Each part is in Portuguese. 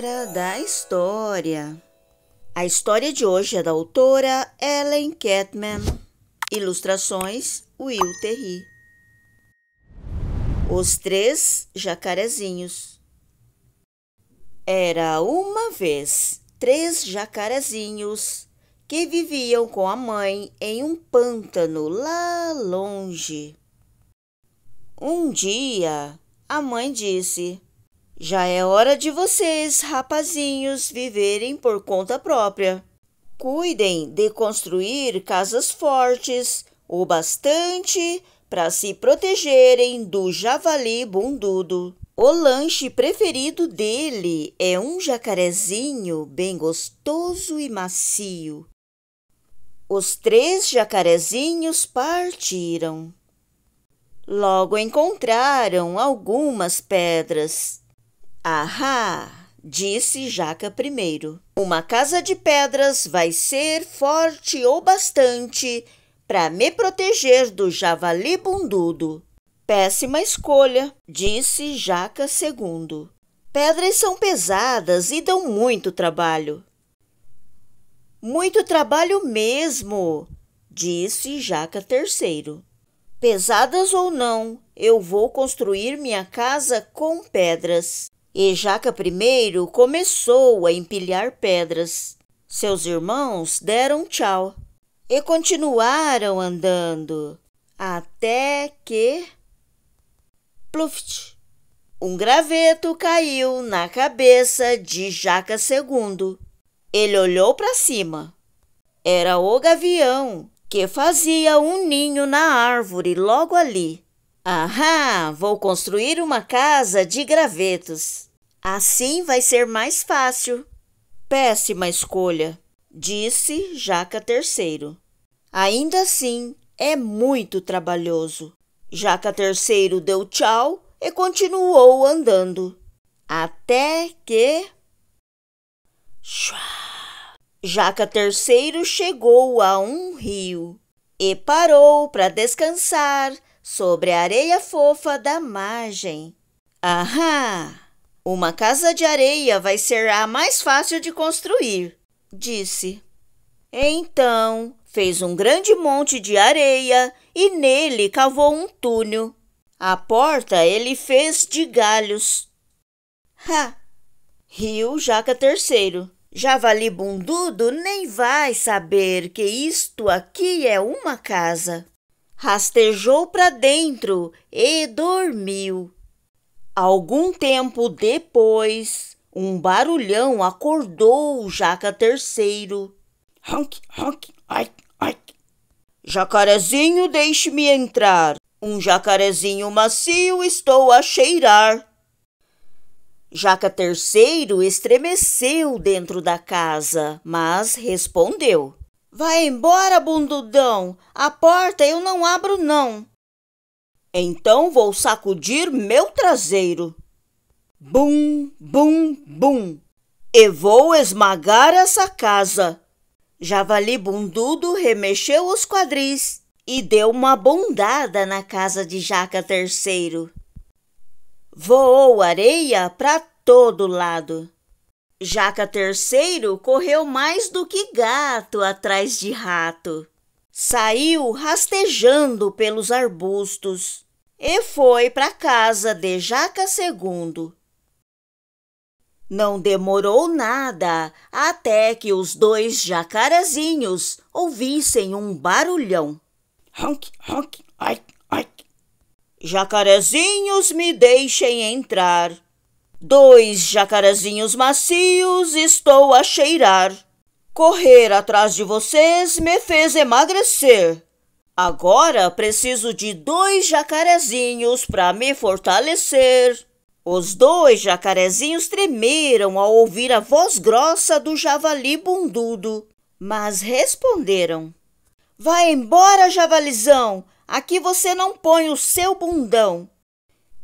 hora da história. A história de hoje é da autora Ellen Catman. Ilustrações Will Terry. Os três jacarezinhos. Era uma vez três jacarezinhos que viviam com a mãe em um pântano lá longe. Um dia, a mãe disse: já é hora de vocês, rapazinhos, viverem por conta própria. Cuidem de construir casas fortes o bastante para se protegerem do javali bundudo. O lanche preferido dele é um jacarezinho bem gostoso e macio. Os três jacarezinhos partiram. Logo encontraram algumas pedras Ahá! disse Jaca I. Uma casa de pedras vai ser forte ou bastante para me proteger do javali bundudo. Péssima escolha, disse Jaca II. Pedras são pesadas e dão muito trabalho. Muito trabalho mesmo, disse Jaca III. Pesadas ou não, eu vou construir minha casa com pedras. E Jaca I começou a empilhar pedras. Seus irmãos deram tchau e continuaram andando até que. Pluft! Um graveto caiu na cabeça de Jaca II. Ele olhou para cima. Era o gavião que fazia um ninho na árvore logo ali. Ahá, vou construir uma casa de gravetos. Assim vai ser mais fácil. Péssima escolha, disse Jaca Terceiro. Ainda assim, é muito trabalhoso. Jaca Terceiro deu tchau e continuou andando. Até que. Jaca Terceiro chegou a um rio e parou para descansar sobre a areia fofa da margem. Ahá! Uma casa de areia vai ser a mais fácil de construir, disse. Então, fez um grande monte de areia e nele cavou um túnel. A porta ele fez de galhos. Ha! Riu Jaca Terceiro. Javali bundudo nem vai saber que isto aqui é uma casa rastejou para dentro e dormiu. Algum tempo depois, um barulhão acordou o Jaca Terceiro. Honk, honk, oik, oik. Jacarezinho, deixe-me entrar. Um jacarezinho macio estou a cheirar. Jaca Terceiro estremeceu dentro da casa, mas respondeu: Vai embora, bundudão! A porta eu não abro, não! Então vou sacudir meu traseiro. Bum, bum, bum! E vou esmagar essa casa. Javali Bundudo remexeu os quadris e deu uma bondada na casa de Jaca Terceiro. Voou areia para todo lado. Jaca Terceiro correu mais do que gato atrás de rato. Saiu rastejando pelos arbustos e foi para casa de Jaca Segundo. Não demorou nada até que os dois jacarazinhos ouvissem um barulhão. Honk, honk, ai ai, Jacarezinhos, me deixem entrar. Dois jacarezinhos macios estou a cheirar. Correr atrás de vocês me fez emagrecer. Agora preciso de dois jacarezinhos para me fortalecer. Os dois jacarezinhos tremeram ao ouvir a voz grossa do javali bundudo, mas responderam: Vai embora, javalizão! Aqui você não põe o seu bundão.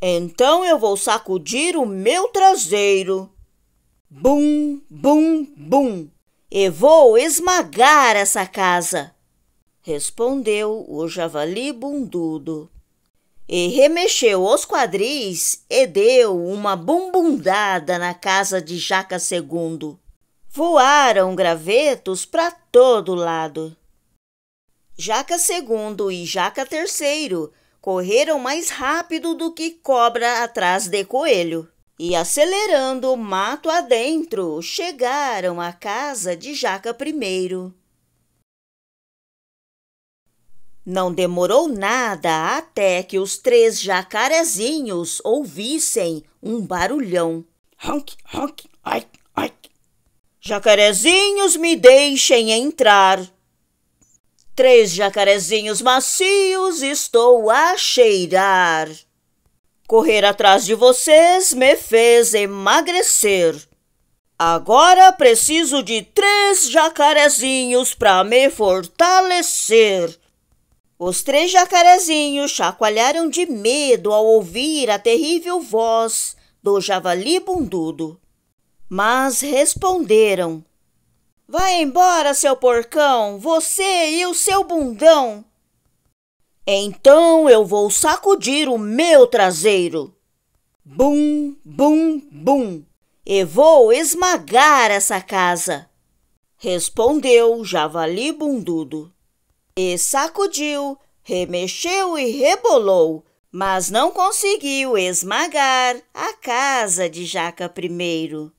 Então eu vou sacudir o meu traseiro. Bum, bum, bum. E vou esmagar essa casa. Respondeu o javali bundudo. E remexeu os quadris e deu uma bumbundada na casa de Jaca II. Voaram gravetos para todo lado. Jaca II e Jaca III correram mais rápido do que cobra atrás de coelho. E acelerando o mato adentro, chegaram à casa de Jaca primeiro Não demorou nada até que os três jacarezinhos ouvissem um barulhão. Honk, honk, ai ai Jacarezinhos, me deixem entrar, Três jacarezinhos macios estou a cheirar. Correr atrás de vocês me fez emagrecer. Agora preciso de três jacarezinhos para me fortalecer. Os três jacarezinhos chacoalharam de medo ao ouvir a terrível voz do javali bundudo. Mas responderam: Vai embora, seu porcão, você e o seu bundão. Então eu vou sacudir o meu traseiro. Bum, bum, bum. E vou esmagar essa casa. Respondeu o javali bundudo. E sacudiu, remexeu e rebolou, mas não conseguiu esmagar a casa de Jaca primeiro.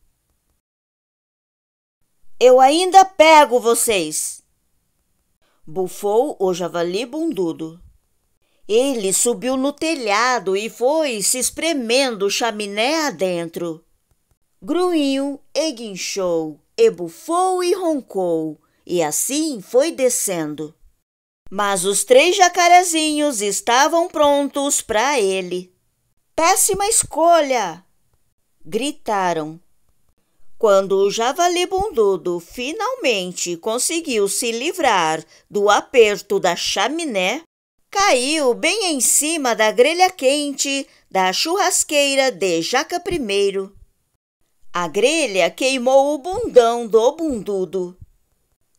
Eu ainda pego vocês! Bufou o javali bundudo. Ele subiu no telhado e foi se espremendo chaminé adentro. Grunhiu, e bufou e roncou, e assim foi descendo. Mas os três jacarezinhos estavam prontos para ele. Péssima escolha! Gritaram quando o javali bundudo finalmente conseguiu se livrar do aperto da chaminé, caiu bem em cima da grelha quente da churrasqueira de Jaca I. A grelha queimou o bundão do bundudo,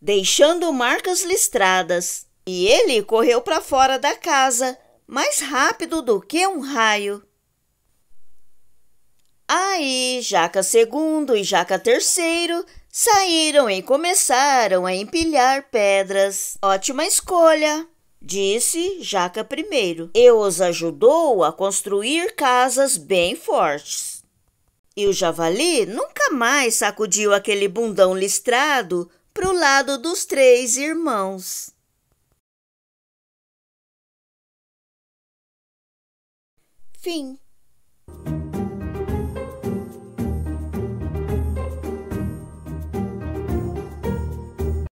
deixando marcas listradas, e ele correu para fora da casa mais rápido do que um raio. Aí Jaca II e Jaca III saíram e começaram a empilhar pedras. Ótima escolha! Disse Jaca I. E os ajudou a construir casas bem fortes. E o javali nunca mais sacudiu aquele bundão listrado para o lado dos três irmãos. Fim.